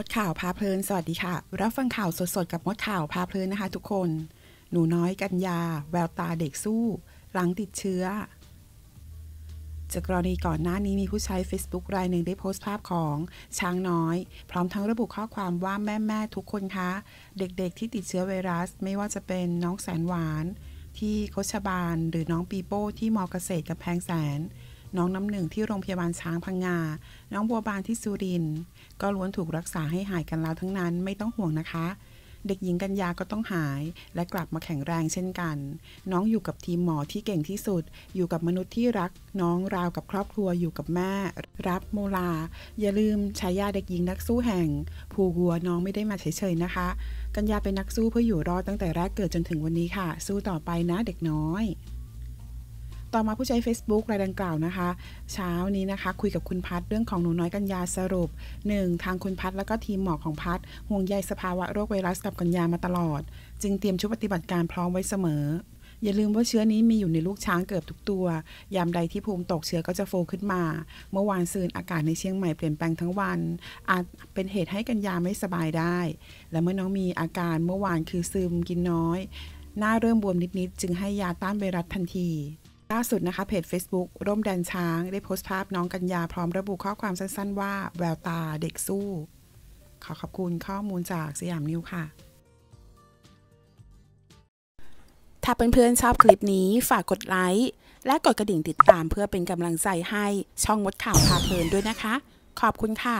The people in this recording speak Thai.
มดข่าวพาเพลิน สวัสดีค่ะ รับฟังข่าวสดๆกับมดข่าวพาเพลินนะคะทุกคน หนูน้อยกัญญาแววตาเด็กสู้ หลังติดเชื้อ จากกรณีก่อนหน้านี้มีผู้ใช้ Facebook รายหนึ่งได้โพสต์ภาพของ ช้างน้อย พร้อมทั้งระบุข้อความว่าแม่ๆทุกคนคะ เด็กๆที่ติดเชื้อไวรัสไม่ว่าจะเป็นน้องแสนหวาน ที่โคชบาลหรือน้องปีโป้ที่มอเกษตรกับแพงแสนน้องน้ำหนึ่งที่โรงพยาบาลช้างพังงา น้องบัวบานที่สุรินก็ล้วนถูกรักษาให้หายกันแล้วทั้งนั้น ไม่ต้องห่วงนะคะ เด็กหญิงกัญญาก็ต้องหาย และกลับมาแข็งแรงเช่นกัน น้องอยู่กับทีมหมอที่เก่งที่สุด อยู่กับมนุษย์ที่รัก น้องราวกับครอบครัว อยู่กับแม่ รับโมลาอย่าลืมใช้ยาเด็กหญิงนักสู้แห่งภูวัวน้องไม่ได้มาเฉยๆนะคะ กัญญาเป็นนักสู้เพื่ออยู่รอดตั้งแต่แรกเกิดจนถึงวันนี้ค่ะ สู้ต่อไปนะเด็กน้อยต่อมาผู้ใช้ Facebook รายดังกล่าวนะคะ เช้านี้นะคะ คุยกับคุณพัทเรื่องของหนูน้อยกัญญาสรุป 1. ทางคุณพัทและก็ทีมหมอของพัทห่วงใยสภาวะโรคไวรัสกับกัญญามาตลอด จึงเตรียมชุดปฏิบัติการพร้อมไว้เสมอ อย่าลืมว่าเชื้อนี้มีอยู่ในลูกช้างเกือบทุกตัว ยามใดที่ภูมิตกเชื้อก็จะโฟขึ้นมา เมื่อวานซืนอากาศในเชียงใหม่เปลี่ยนแปลงทั้งวัน อาจเป็นเหตุให้กัญญาไม่สบายได้ และเมื่อน้องมีอาการเมื่อวานคือซึมกินน้อย หน้าเริ่มบวมนิดๆจึงให้ยาต้านไวรัสทันทีล่าสุดนะคะ เพจ Facebook ร่มแดนช้าง ได้โพสต์ภาพน้องกัญญาพร้อมระบุข้อความสั้นๆ ว่าแววตาเด็กสู้ ขอขอบคุณข้อมูลจากสยามนิวค่ะ ถ้าเพื่อนๆชอบคลิปนี้ฝากกดไลค์ และกดกระดิ่งติดตามเพื่อเป็นกำลังใจให้ช่องมดข่าวพาเพลินด้วยนะคะ ขอบคุณค่ะ